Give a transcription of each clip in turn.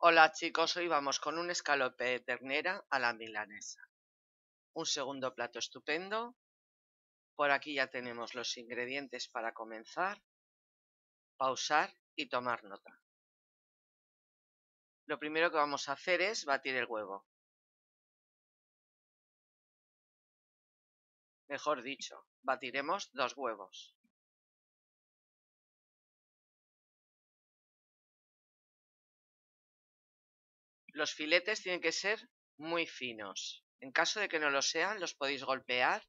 Hola chicos, hoy vamos con un escalope de ternera a la milanesa. Un segundo plato estupendo. Por aquí ya tenemos los ingredientes para comenzar, pausar y tomar nota. Lo primero que vamos a hacer es batir el huevo. Mejor dicho, batiremos dos huevos. Los filetes tienen que ser muy finos. En caso de que no lo sean, los podéis golpear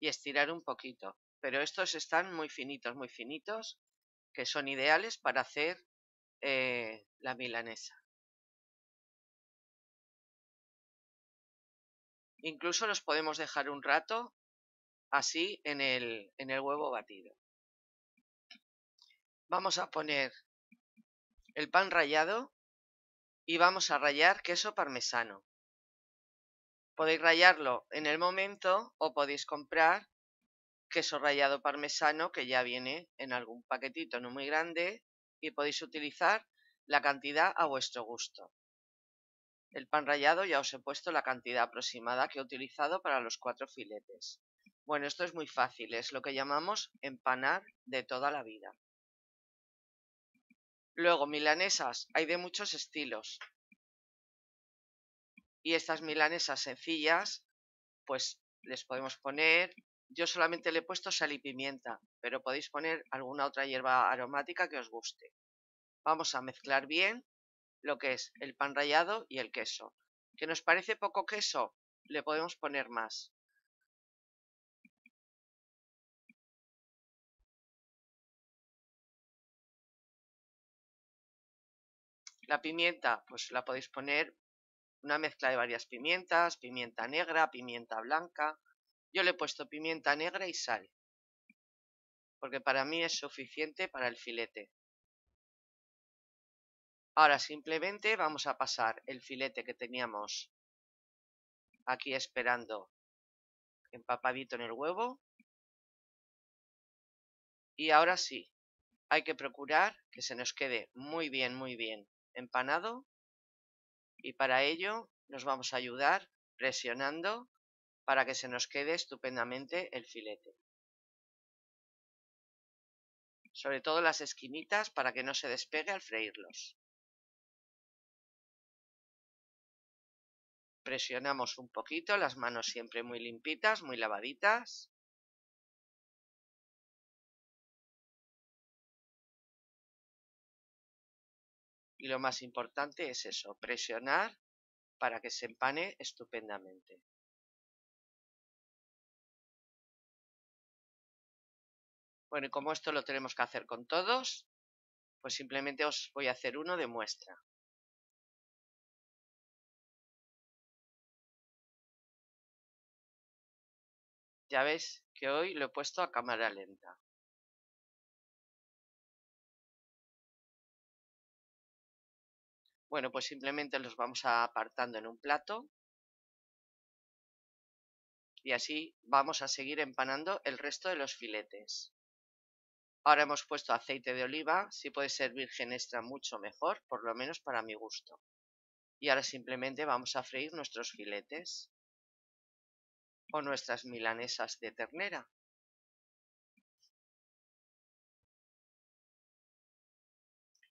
y estirar un poquito. Pero estos están muy finitos, muy finitos, que son ideales para hacer eh, la milanesa. Incluso los podemos dejar un rato así en el, en el huevo batido. Vamos a poner el pan rallado y vamos a rallar queso parmesano. Podéis rallarlo en el momento o podéis comprar queso rallado parmesano que ya viene en algún paquetito no muy grande y podéis utilizar la cantidad a vuestro gusto. El pan rallado ya os he puesto la cantidad aproximada que he utilizado para los cuatro filetes. Bueno, esto es muy fácil, es lo que llamamos empanar de toda la vida. Luego, milanesas, hay de muchos estilos. Y estas milanesas sencillas, pues les podemos poner, yo solamente le he puesto sal y pimienta, pero podéis poner alguna otra hierba aromática que os guste. Vamos a mezclar bien lo que es el pan rallado y el queso. ¿Que nos parece poco queso? Le podemos poner más. La pimienta, pues la podéis poner una mezcla de varias pimientas, pimienta negra, pimienta blanca. Yo le he puesto pimienta negra y sal, porque para mí es suficiente para el filete. Ahora simplemente vamos a pasar el filete que teníamos aquí esperando empapadito en el huevo. Y ahora sí, hay que procurar que se nos quede muy bien, muy bien empanado y para ello nos vamos a ayudar presionando para que se nos quede estupendamente el filete. Sobre todo las esquinitas para que no se despegue al freírlos. Presionamos un poquito, las manos siempre muy limpitas, muy lavaditas. Y lo más importante es eso, presionar para que se empane estupendamente. Bueno, y como esto lo tenemos que hacer con todos, pues simplemente os voy a hacer uno de muestra. Ya veis que hoy lo he puesto a cámara lenta. Bueno, pues simplemente los vamos apartando en un plato. Y así vamos a seguir empanando el resto de los filetes. Ahora hemos puesto aceite de oliva, si puede ser virgen extra mucho mejor, por lo menos para mi gusto. Y ahora simplemente vamos a freír nuestros filetes o nuestras milanesas de ternera.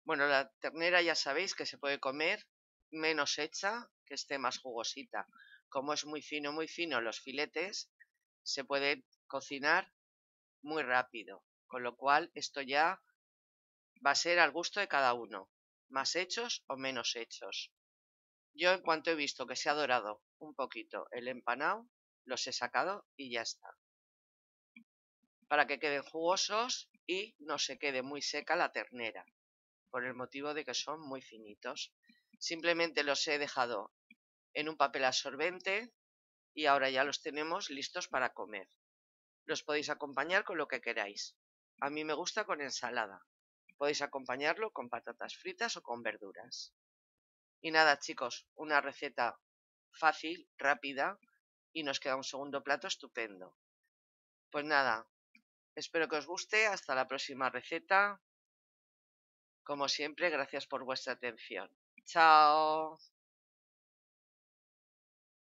Bueno, la ternera ya sabéis que se puede comer menos hecha, que esté más jugosita. Como es muy fino, muy fino los filetes, se puede cocinar muy rápido. Con lo cual, esto ya va a ser al gusto de cada uno, más hechos o menos hechos. Yo en cuanto he visto que se ha dorado un poquito el empanado, los he sacado y ya está. Para que queden jugosos y no se quede muy seca la ternera por el motivo de que son muy finitos. Simplemente los he dejado en un papel absorbente y ahora ya los tenemos listos para comer. Los podéis acompañar con lo que queráis. A mí me gusta con ensalada. Podéis acompañarlo con patatas fritas o con verduras. Y nada chicos, una receta fácil, rápida y nos queda un segundo plato estupendo. Pues nada, espero que os guste. Hasta la próxima receta. Como siempre, gracias por vuestra atención. Chao.